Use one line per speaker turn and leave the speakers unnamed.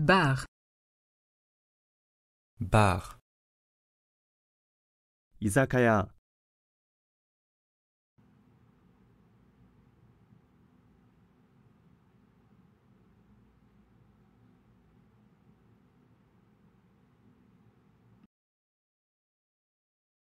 Bar. Bar. Izakaya.